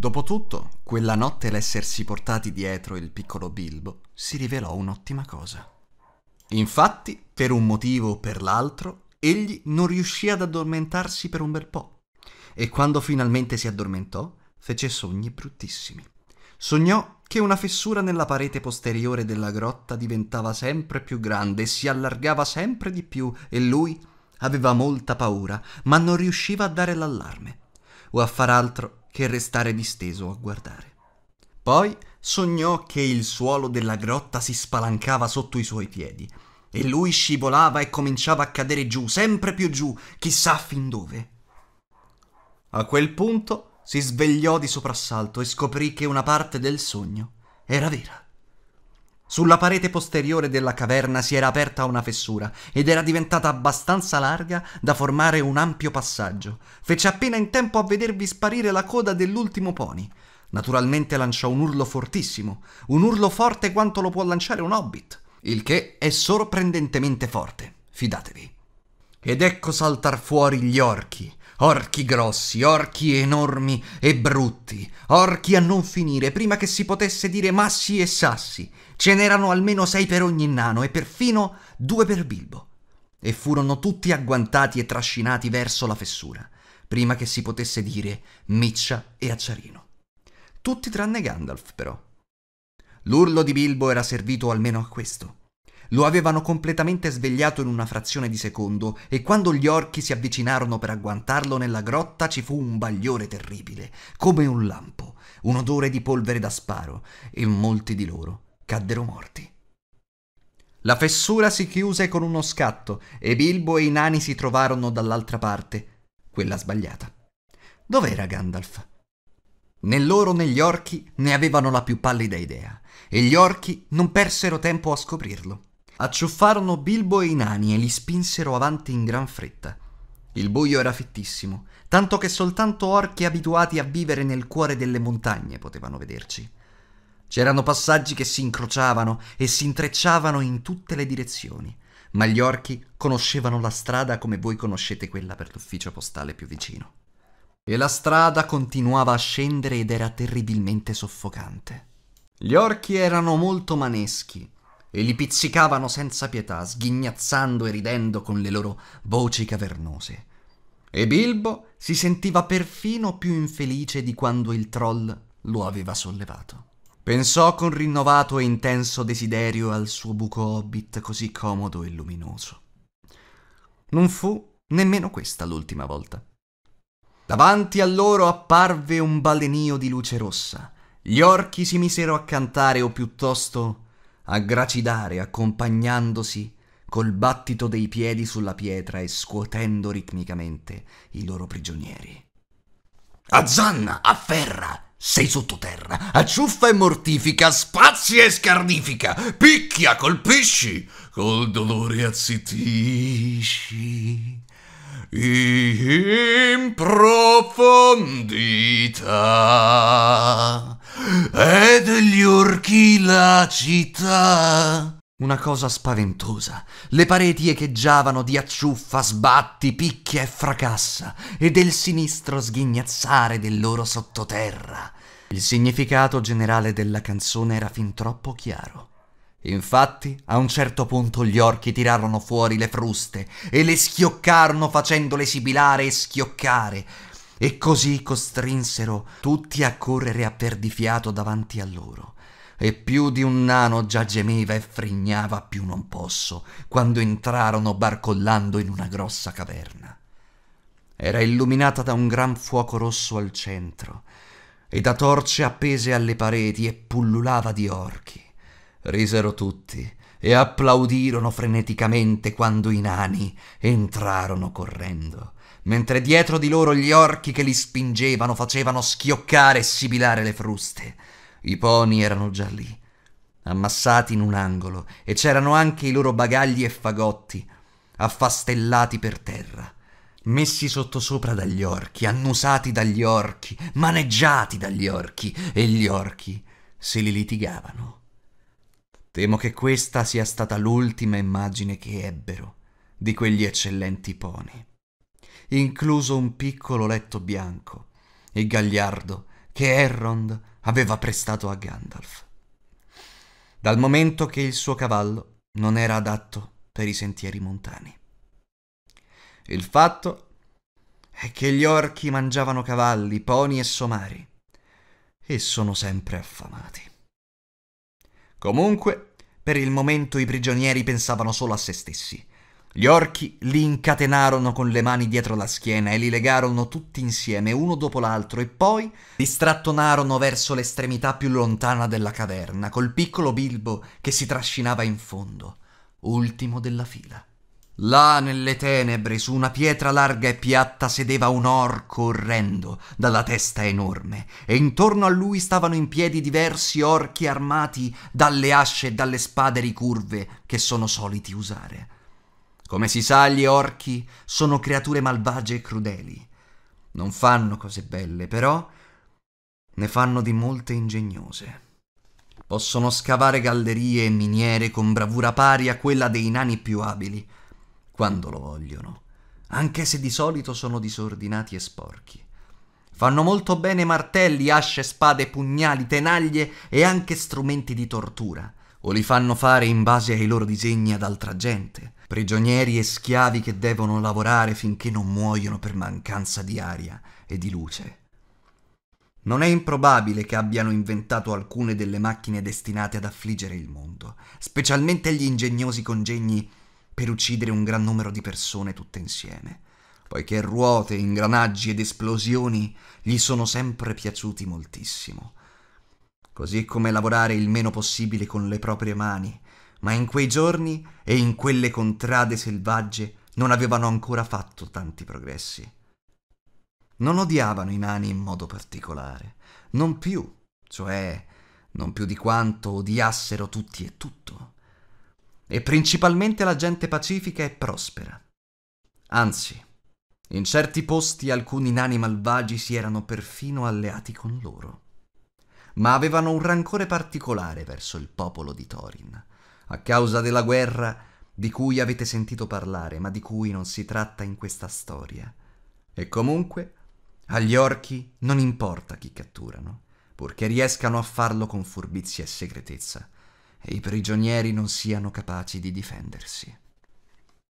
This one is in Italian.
Dopotutto, quella notte l'essersi portati dietro il piccolo Bilbo si rivelò un'ottima cosa. Infatti, per un motivo o per l'altro, egli non riuscì ad addormentarsi per un bel po', e quando finalmente si addormentò, fece sogni bruttissimi. Sognò che una fessura nella parete posteriore della grotta diventava sempre più grande e si allargava sempre di più e lui aveva molta paura, ma non riusciva a dare l'allarme o a far altro che restare disteso a guardare. Poi sognò che il suolo della grotta si spalancava sotto i suoi piedi e lui scivolava e cominciava a cadere giù, sempre più giù, chissà fin dove. A quel punto si svegliò di soprassalto e scoprì che una parte del sogno era vera. Sulla parete posteriore della caverna si era aperta una fessura ed era diventata abbastanza larga da formare un ampio passaggio. Fece appena in tempo a vedervi sparire la coda dell'ultimo pony. Naturalmente lanciò un urlo fortissimo, un urlo forte quanto lo può lanciare un hobbit, il che è sorprendentemente forte, fidatevi. Ed ecco saltar fuori gli orchi, Orchi grossi, orchi enormi e brutti, orchi a non finire, prima che si potesse dire massi e sassi. Ce n'erano almeno sei per ogni nano e perfino due per Bilbo. E furono tutti agguantati e trascinati verso la fessura, prima che si potesse dire miccia e acciarino. Tutti tranne Gandalf, però. L'urlo di Bilbo era servito almeno a questo lo avevano completamente svegliato in una frazione di secondo e quando gli orchi si avvicinarono per agguantarlo nella grotta ci fu un bagliore terribile, come un lampo, un odore di polvere da sparo e molti di loro caddero morti. La fessura si chiuse con uno scatto e Bilbo e i nani si trovarono dall'altra parte, quella sbagliata. Dov'era Gandalf? Né loro né gli orchi ne avevano la più pallida idea, e gli orchi non persero tempo a scoprirlo acciuffarono Bilbo e i nani e li spinsero avanti in gran fretta. Il buio era fittissimo, tanto che soltanto orchi abituati a vivere nel cuore delle montagne potevano vederci. C'erano passaggi che si incrociavano e si intrecciavano in tutte le direzioni, ma gli orchi conoscevano la strada come voi conoscete quella per l'ufficio postale più vicino. E la strada continuava a scendere ed era terribilmente soffocante. Gli orchi erano molto maneschi, e li pizzicavano senza pietà, sghignazzando e ridendo con le loro voci cavernose. E Bilbo si sentiva perfino più infelice di quando il troll lo aveva sollevato. Pensò con rinnovato e intenso desiderio al suo buco hobbit così comodo e luminoso. Non fu nemmeno questa l'ultima volta. Davanti a loro apparve un balenio di luce rossa. Gli orchi si misero a cantare o piuttosto a gracidare accompagnandosi col battito dei piedi sulla pietra e scuotendo ritmicamente i loro prigionieri. Azzanna, afferra! Sei sottoterra, acciuffa e mortifica, spazia e scarnifica, picchia, colpisci, col dolore azzitisci in profondità e degli orchi la città. Una cosa spaventosa. Le pareti echeggiavano di acciuffa, sbatti, picchia e fracassa, e del sinistro sghignazzare del loro sottoterra. Il significato generale della canzone era fin troppo chiaro. Infatti, a un certo punto gli orchi tirarono fuori le fruste e le schioccarono facendole sibilare e schioccare, e così costrinsero tutti a correre a perdifiato davanti a loro. E più di un nano già gemeva e frignava più non posso, quando entrarono barcollando in una grossa caverna. Era illuminata da un gran fuoco rosso al centro, e da torce appese alle pareti e pullulava di orchi. Risero tutti e applaudirono freneticamente quando i nani entrarono correndo, mentre dietro di loro gli orchi che li spingevano facevano schioccare e sibilare le fruste. I poni erano già lì, ammassati in un angolo, e c'erano anche i loro bagagli e fagotti, affastellati per terra messi sottosopra dagli orchi, annusati dagli orchi, maneggiati dagli orchi, e gli orchi se li litigavano. Temo che questa sia stata l'ultima immagine che ebbero di quegli eccellenti poni, incluso un piccolo letto bianco e gagliardo che Errond aveva prestato a Gandalf. Dal momento che il suo cavallo non era adatto per i sentieri montani. Il fatto è che gli orchi mangiavano cavalli, poni e somari e sono sempre affamati. Comunque, per il momento i prigionieri pensavano solo a se stessi. Gli orchi li incatenarono con le mani dietro la schiena e li legarono tutti insieme, uno dopo l'altro, e poi li strattonarono verso l'estremità più lontana della caverna, col piccolo Bilbo che si trascinava in fondo, ultimo della fila. Là nelle tenebre, su una pietra larga e piatta, sedeva un orco orrendo, dalla testa enorme, e intorno a lui stavano in piedi diversi orchi armati dalle asce e dalle spade ricurve che sono soliti usare. Come si sa, gli orchi sono creature malvagie e crudeli. Non fanno cose belle, però ne fanno di molte ingegnose. Possono scavare gallerie e miniere con bravura pari a quella dei nani più abili, quando lo vogliono, anche se di solito sono disordinati e sporchi. Fanno molto bene martelli, asce, spade, pugnali, tenaglie e anche strumenti di tortura, o li fanno fare in base ai loro disegni ad altra gente, prigionieri e schiavi che devono lavorare finché non muoiono per mancanza di aria e di luce. Non è improbabile che abbiano inventato alcune delle macchine destinate ad affliggere il mondo, specialmente gli ingegnosi congegni per uccidere un gran numero di persone tutte insieme, poiché ruote, ingranaggi ed esplosioni gli sono sempre piaciuti moltissimo. Così come lavorare il meno possibile con le proprie mani, ma in quei giorni e in quelle contrade selvagge non avevano ancora fatto tanti progressi. Non odiavano i nani in modo particolare, non più, cioè non più di quanto odiassero tutti e tutto e principalmente la gente pacifica e prospera. Anzi, in certi posti alcuni nani malvagi si erano perfino alleati con loro. Ma avevano un rancore particolare verso il popolo di Thorin, a causa della guerra di cui avete sentito parlare, ma di cui non si tratta in questa storia. E comunque, agli orchi non importa chi catturano, purché riescano a farlo con furbizia e segretezza, e i prigionieri non siano capaci di difendersi.